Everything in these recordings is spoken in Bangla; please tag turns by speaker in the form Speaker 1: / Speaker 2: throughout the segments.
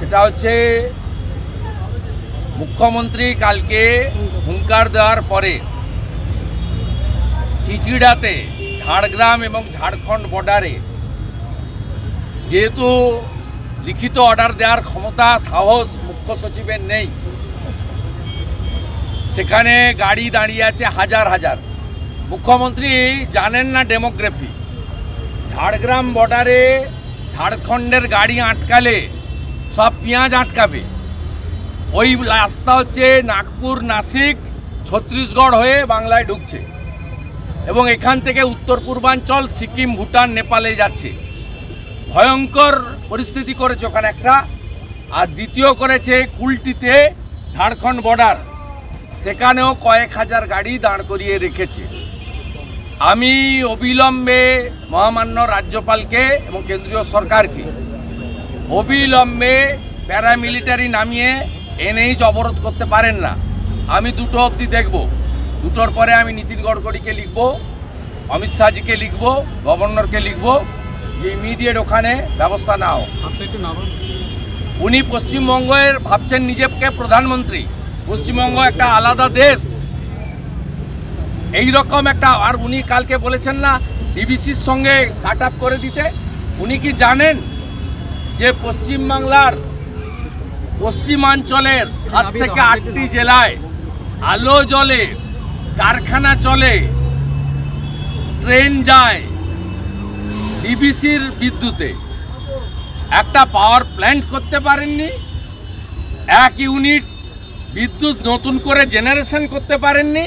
Speaker 1: সেটা হচ্ছে মুখ্যমন্ত্রী কালকে হুঙ্কার দেওয়ার পরে চিচিড়াতে ঝাড়গ্রাম এবং ঝাড়খণ্ড বর্ডারে যেহেতু লিখিত অর্ডার দেওয়ার ক্ষমতা সাহস মুখ্য সচিবের নেই সেখানে গাড়ি দাঁড়িয়ে আছে হাজার হাজার মুখ্যমন্ত্রী জানেন না ডেমোগ্রাফি ঝাড়গ্রাম বর্ডারে ঝাড়খণ্ডের গাড়ি আটকালে সব পেঁয়াজ আটকাবে ওই রাস্তা হচ্ছে নাগপুর নাসিক ছত্তিশগড় হয়ে বাংলায় ঢুকছে এবং এখান থেকে উত্তর পূর্বাঞ্চল সিকিম ভুটান নেপালে যাচ্ছে ভয়ঙ্কর পরিস্থিতি করেছে ওখানে একটা আর দ্বিতীয় করেছে কুলটিতে ঝাড়খণ্ড বর্ডার সেখানেও কয়েক হাজার গাড়ি দাঁড় করিয়ে রেখেছে আমি অবিলম্বে মহামান্য রাজ্যপালকে এবং কেন্দ্রীয় সরকারকে অবিলম্বে প্যারামিলিটারি নামিয়ে এনেই অবরোধ করতে পারেন না আমি দুটো অবধি দেখব দুটোর পরে আমি নীতিন গডকরিকে লিখব অমিত শাহজিকে লিখব গভর্নরকে লিখব যে ইমিডিয়েট ওখানে ব্যবস্থা নাও উনি পশ্চিমবঙ্গের ভাবছেন নিজেকে প্রধানমন্ত্রী পশ্চিমবঙ্গ একটা আলাদা দেশ এই রকম একটা আর উনি কালকে বলেছেন না ডিবিসির সঙ্গে কাট করে দিতে উনি কি জানেন যে পশ্চিমবাংলার পশ্চিমাঞ্চলের সাত থেকে আটটি জেলায় আলো জলে কারখানা চলে ট্রেন যায় ডিবিসির বিদ্যুতে একটা পাওয়ার প্ল্যান্ট করতে পারেননি এক ইউনিট বিদ্যুৎ নতুন করে জেনারেশন করতে পারেননি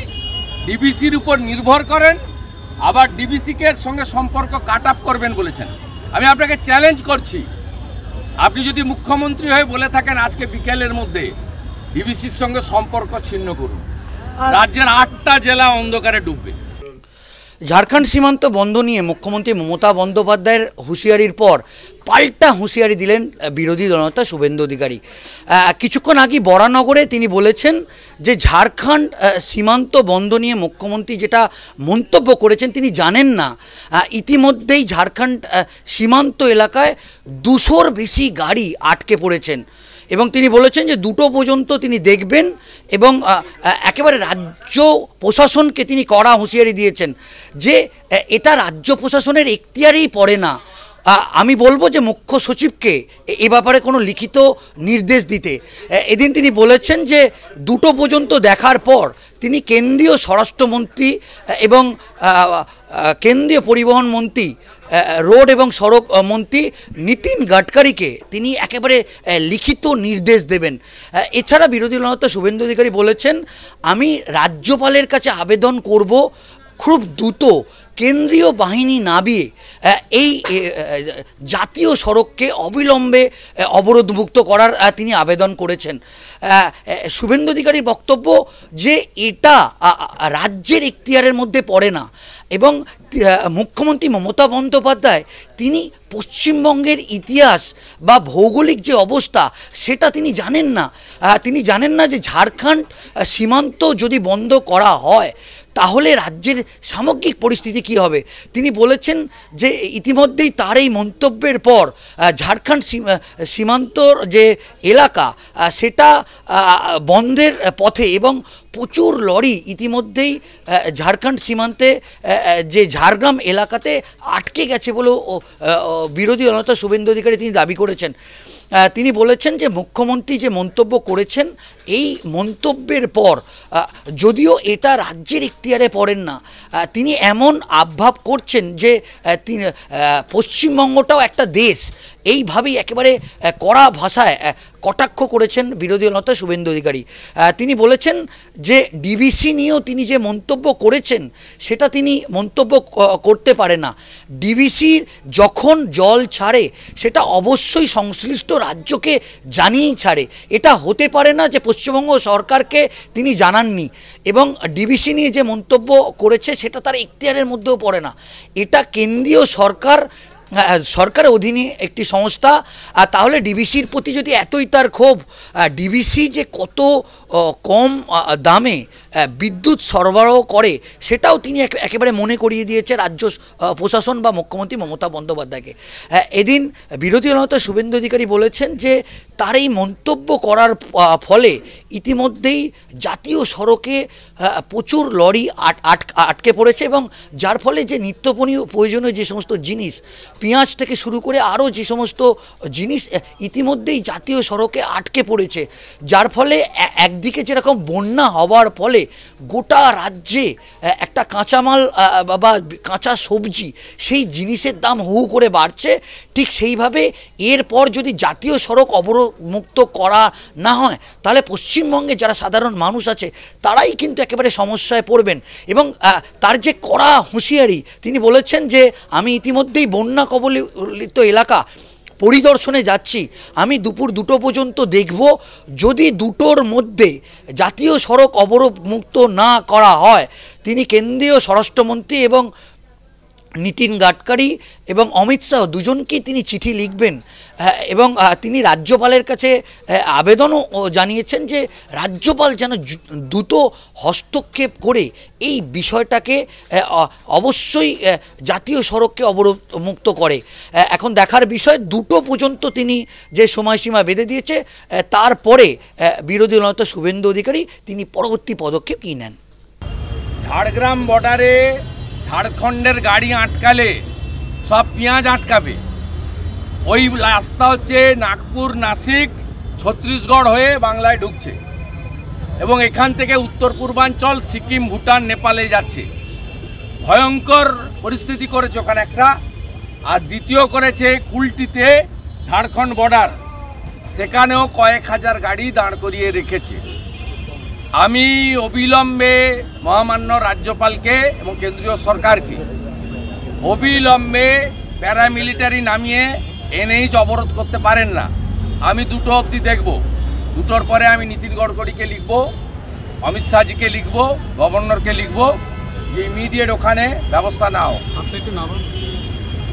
Speaker 1: ডিবিসির উপর নির্ভর করেন আবার ডিবিসিকে সঙ্গে সম্পর্ক কাট করবেন বলেছেন আমি আপনাকে চ্যালেঞ্জ করছি আপনি যদি মুখ্যমন্ত্রী হয়ে বলে থাকেন আজকে বিকেলের মধ্যে বিবিসির সঙ্গে সম্পর্ক ছিন্ন করুন রাজ্যের আটটা জেলা অন্ধকারে ডুববে
Speaker 2: ঝাড়খণ্ড সীমান্ত বন্ধ নিয়ে মুখ্যমন্ত্রী মমতা বন্দ্যোপাধ্যায়ের হুঁশিয়ারির পর পাল্টা হুঁশিয়ারি দিলেন বিরোধী দলনেতা শুভেন্দু অধিকারী কিছুক্ষণ আগে বরানগরে তিনি বলেছেন যে ঝাড়খণ্ড সীমান্ত বন্ধ নিয়ে মুখ্যমন্ত্রী যেটা মন্তব্য করেছেন তিনি জানেন না ইতিমধ্যেই ঝাড়খণ্ড সীমান্ত এলাকায় দুশোর বেশি গাড়ি আটকে পড়েছেন এবং তিনি বলেছেন যে দুটো পর্যন্ত তিনি দেখবেন এবং একেবারে রাজ্য প্রশাসনকে তিনি কড়া হুঁশিয়ারি দিয়েছেন যে এটা রাজ্য প্রশাসনের এখতিয়ারেই পড়ে না আমি বলবো যে মুখ্য সচিবকে এ ব্যাপারে কোনো লিখিত নির্দেশ দিতে এদিন তিনি বলেছেন যে দুটো পর্যন্ত দেখার পর তিনি কেন্দ্রীয় স্বরাষ্ট্রমন্ত্রী এবং কেন্দ্রীয় পরিবহন মন্ত্রী রোড এবং সড়ক মন্ত্রী নীতিন গাডকারিকে তিনি একেবারে লিখিত নির্দেশ দেবেন এছাড়া বিরোধী দলনেতা শুভেন্দু অধিকারী বলেছেন আমি রাজ্যপালের কাছে আবেদন করব খুব দ্রুত কেন্দ্রীয় বাহিনী নাবিয়ে এই জাতীয় সড়ককে অবিলম্বে অবরোধমুক্ত করার তিনি আবেদন করেছেন শুভেন্দু অধিকারীর বক্তব্য যে এটা রাজ্যের এখতিয়ারের মধ্যে পড়ে না এবং মুখ্যমন্ত্রী মমতা বন্দ্যোপাধ্যায় তিনি পশ্চিমবঙ্গের ইতিহাস বা ভৌগোলিক যে অবস্থা সেটা তিনি জানেন না তিনি জানেন না যে ঝাড়খণ্ড সীমান্ত যদি বন্ধ করা হয় তাহলে রাজ্যের সামগ্রিক পরিস্থিতি কি হবে তিনি বলেছেন যে ইতিমধ্যেই তার এই মন্তব্যের পর ঝাড়খণ্ড সীমান্তর যে এলাকা সেটা বন্ধের পথে এবং প্রচুর লরি ইতিমধ্যেই ঝাড়খণ্ড সীমান্তে যে ঝাড়গ্রাম এলাকাতে আটকে গেছে বলেও বিরোধী নেতা শুভেন্দু অধিকারী তিনি দাবি করেছেন তিনি বলেছেন যে মুখ্যমন্ত্রী যে মন্তব্য করেছেন এই মন্তব্যের পর যদিও এটা রাজ্যের ইখতিয়ারে পড়েন না তিনি এমন আভাব করছেন যে তিনি পশ্চিমবঙ্গটাও একটা দেশ এইভাবেই একেবারে কড়া ভাষায় কটাক্ষ করেছেন বিরোধী নেতা শুভেন্দু অধিকারী তিনি বলেছেন যে ডিবিসি নিয়েও তিনি যে মন্তব্য করেছেন সেটা তিনি মন্তব্য করতে পারে না ডিবিসির যখন জল ছাড়ে সেটা অবশ্যই সংশ্লিষ্ট রাজ্যকে জানিয়েই ছাড়ে এটা হতে পারে না যে পশ্চিমবঙ্গ সরকারকে তিনি জানাননি এবং ডিবিসি নিয়ে যে মন্তব্য করেছে সেটা তার ইখতিয়ারের মধ্যেও পড়ে না এটা কেন্দ্রীয় সরকার হ্যাঁ, হ্যাঁ, সরকার অধীনে একটি সংস্থা আর তাহলে ডিবিসির প্রতি যদি এতই তার ক্ষোভ ডিবিসি যে কত কম দামে বিদ্যুৎ সরবরাহ করে সেটাও তিনি একেবারে মনে করিয়ে দিয়েছে রাজ্য প্রশাসন বা মুখ্যমন্ত্রী মমতা বন্দ্যোপাধ্যায়কে এদিন বিরোধী দলনেতা শুভেন্দু অধিকারী বলেছেন যে তার এই মন্তব্য করার ফলে ইতিমধ্যেই জাতীয় সড়কে প্রচুর লরি আটকে পড়েছে এবং যার ফলে যে নিত্যপণীয় প্রয়োজনীয় যে সমস্ত জিনিস পেঁয়াজ থেকে শুরু করে আরও যে সমস্ত জিনিস ইতিমধ্যেই জাতীয় সড়কে আটকে পড়েছে যার ফলে একদিকে যেরকম বন্যা হওয়ার ফলে গোটা রাজ্যে একটা কাঁচামাল বা কাঁচা সবজি সেই জিনিসের দাম হু করে বাড়ছে ঠিক সেইভাবে এরপর যদি জাতীয় সড়ক অবরোধমুক্ত করা না হয় তাহলে পশ্চিমবঙ্গে যারা সাধারণ মানুষ আছে তারাই কিন্তু একেবারে সমস্যায় পড়বেন এবং তার যে কড়া হুঁশিয়ারি তিনি বলেছেন যে আমি ইতিমধ্যেই বন্যা কবলিত এলাকা পরিদর্শনে যাচ্ছি আমি দুপুর দুটো পর্যন্ত দেখব যদি দুটোর মধ্যে জাতীয় সড়ক অবরোধ মুক্ত না করা হয় তিনি কেন্দ্রীয় স্বরাষ্ট্রমন্ত্রী এবং নিতিন গাডকারি এবং অমিত শাহ দুজনকেই তিনি চিঠি লিখবেন এবং তিনি রাজ্যপালের কাছে আবেদনও জানিয়েছেন যে রাজ্যপাল যেন দ্রুত হস্তক্ষেপ করে এই বিষয়টাকে অবশ্যই জাতীয় সড়ককে অবরোধ মুক্ত করে এখন দেখার বিষয় দুটো পর্যন্ত তিনি যে সময়সীমা বেঁধে দিয়েছে তারপরে বিরোধী দলনেতা শুভেন্দু অধিকারী তিনি পরবর্তী পদক্ষেপ কী নেন
Speaker 1: ঝাড়গ্রাম বর্ডারে ঝাড়খণ্ডের গাড়ি আটকালে সব পেঁয়াজ আটকাবে ওই রাস্তা হচ্ছে নাগপুর নাসিক ছত্তিশগড় হয়ে বাংলায় ঢুকছে এবং এখান থেকে উত্তর পূর্বাঞ্চল সিকিম ভুটান নেপালে যাচ্ছে ভয়ঙ্কর পরিস্থিতি করেছে ওখানে একটা আর দ্বিতীয় করেছে কুলটিতে ঝাড়খণ্ড বর্ডার সেখানেও কয়েক হাজার গাড়ি দাঁড় করিয়ে রেখেছে আমি অবিলম্বে মহামান্য রাজ্যপালকে এবং কেন্দ্রীয় সরকারকে অবিলম্বে প্যারামিলিটারি নামিয়ে এনএইচ অবরোধ করতে পারেন না আমি দুটো অবধি দেখব দুটোর পরে আমি নীতিন গডকরিকে লিখব অমিত শাহজিকে লিখব গভর্নরকে লিখব যে ইমিডিয়েট ওখানে ব্যবস্থা নাও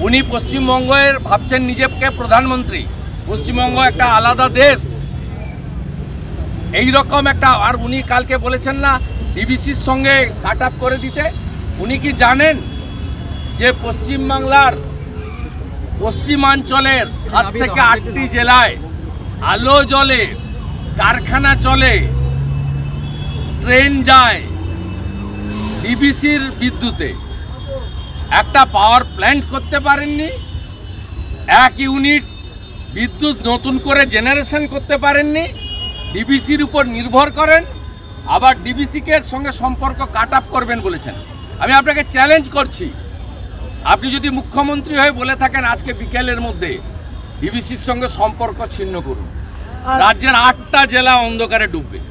Speaker 1: উনি পশ্চিমবঙ্গের ভাবছেন নিজেকে প্রধানমন্ত্রী পশ্চিমবঙ্গ একটা আলাদা দেশ এই রকম একটা আর উনি কালকে বলেছেন না ডিবিসির সঙ্গে কাট আপ করে দিতে উনি কি জানেন যে পশ্চিমবাংলার পশ্চিমাঞ্চলের সাত থেকে আটটি জেলায় আলো জলে কারখানা চলে ট্রেন যায় ডিবিসির বিদ্যুতে একটা পাওয়ার প্ল্যান্ট করতে পারেননি এক ইউনিট বিদ্যুৎ নতুন করে জেনারেশন করতে পারেননি ডিবিসির উপর নির্ভর করেন আবার ডিবিসিকে সঙ্গে সম্পর্ক কাট আপ করবেন বলেছেন আমি আপনাকে চ্যালেঞ্জ করছি আপনি যদি মুখ্যমন্ত্রী হয়ে বলে থাকেন আজকে বিকেলের মধ্যে ডিবিসির সঙ্গে সম্পর্ক ছিন্ন করুন রাজ্যের আটটা জেলা অন্ধকারে ডুববে